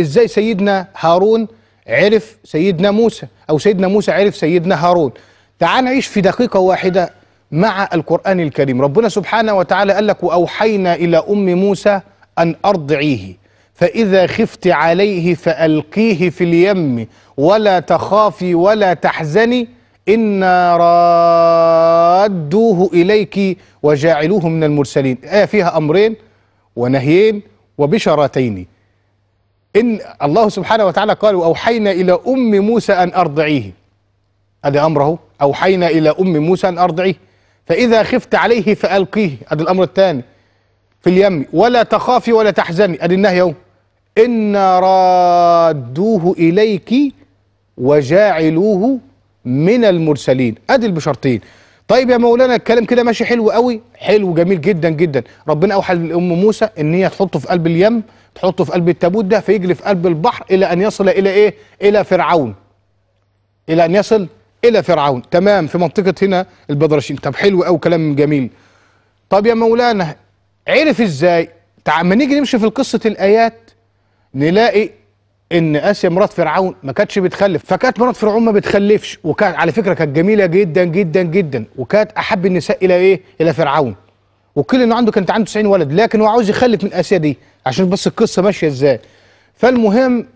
ازاي سيدنا هارون عرف سيدنا موسى او سيدنا موسى عرف سيدنا هارون تعال نعيش في دقيقة واحدة مع القرآن الكريم ربنا سبحانه وتعالى قال لك وأوحينا إلى أم موسى أن أرضعيه فإذا خفت عليه فألقيه في اليم ولا تخافي ولا تحزني إنا رادوه إليك وجاعلوه من المرسلين آية فيها أمرين ونهيين وبشرتين إن الله سبحانه وتعالى قال وأوحينا إلى أم موسى أن أرضعيه أدي أمره أوحينا إلى أم موسى أن أرضعيه فإذا خفت عليه فألقيه أدي الأمر الثاني في اليم ولا تخافي ولا تحزني أدي النهي أهو إنا رادوه إليك وجاعلوه من المرسلين أدي البشرتين طيب يا مولانا الكلام كده ماشي حلو قوي حلو جميل جدا جدا ربنا أوحى لأم موسى إن هي تحطه في قلب اليم تحطه في قلب التابوت ده فيجري في قلب البحر الى ان يصل الى ايه الى فرعون الى ان يصل الى فرعون تمام في منطقه هنا البدرشين طب حلو قوي كلام جميل طب يا مولانا عرف ازاي تعال ما نيجي نمشي في قصه الايات نلاقي ان اسيا مرات فرعون ما كانتش بتخلف فكانت مرات فرعون ما بتخلفش وكانت على فكره كانت جميله جدا جدا جدا وكانت احب النساء الى ايه الى فرعون وكل انه عنده كانت عنده 90 ولد لكن هو عاوز يخلف من اسيا دي عشان بس القصه ماشيه ازاي فالمهم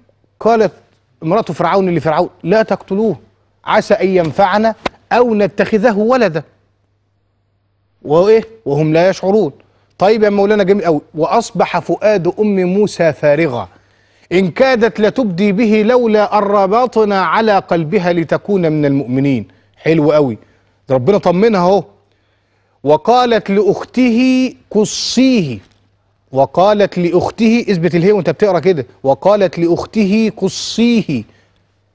قالت امراته فرعون لفرعون لا تقتلوه عسى ان ينفعنا او نتخذه ولدا وايه وهم لا يشعرون طيب يا مولانا جميل قوي واصبح فؤاد ام موسى فارغا ان كادت لتبدي به لولا ان ربطنا على قلبها لتكون من المؤمنين حلو قوي ربنا طمنها اهو وقالت لأخته قصيه وقالت لأخته اثبت الهي وانت بتقرا كده وقالت لأخته قصيه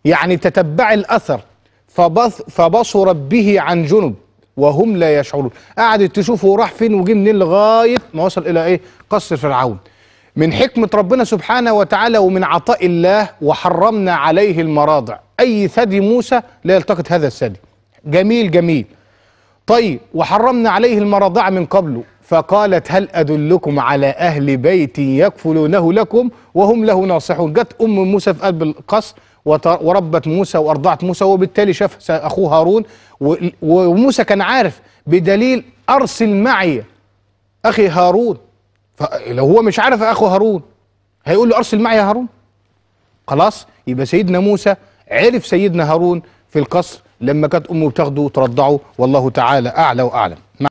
يعني تتبع الأثر فبص فبصرت به عن جنب وهم لا يشعرون قعدت تشوفه راح فين وجه منين لغاية ما وصل إلى إيه قصر فرعون من حكمة ربنا سبحانه وتعالى ومن عطاء الله وحرمنا عليه المراضع أي ثدي موسى لا يلتقط هذا الثدي جميل جميل طيب وحرمنا عليه المرضع من قبله فقالت هل أدلكم على أهل بيت يكفلونه لكم وهم له ناصحون جت أم موسى في قلب القصر وربت موسى وأرضعت موسى وبالتالي شاف أخوه هارون وموسى كان عارف بدليل أرسل معي أخي هارون فلو هو مش عارف أخو هارون هيقول له أرسل معي يا هارون خلاص يبقى سيدنا موسى عرف سيدنا هارون في القصر لما كانت امه بتاخده وترضعه والله تعالى اعلى واعلم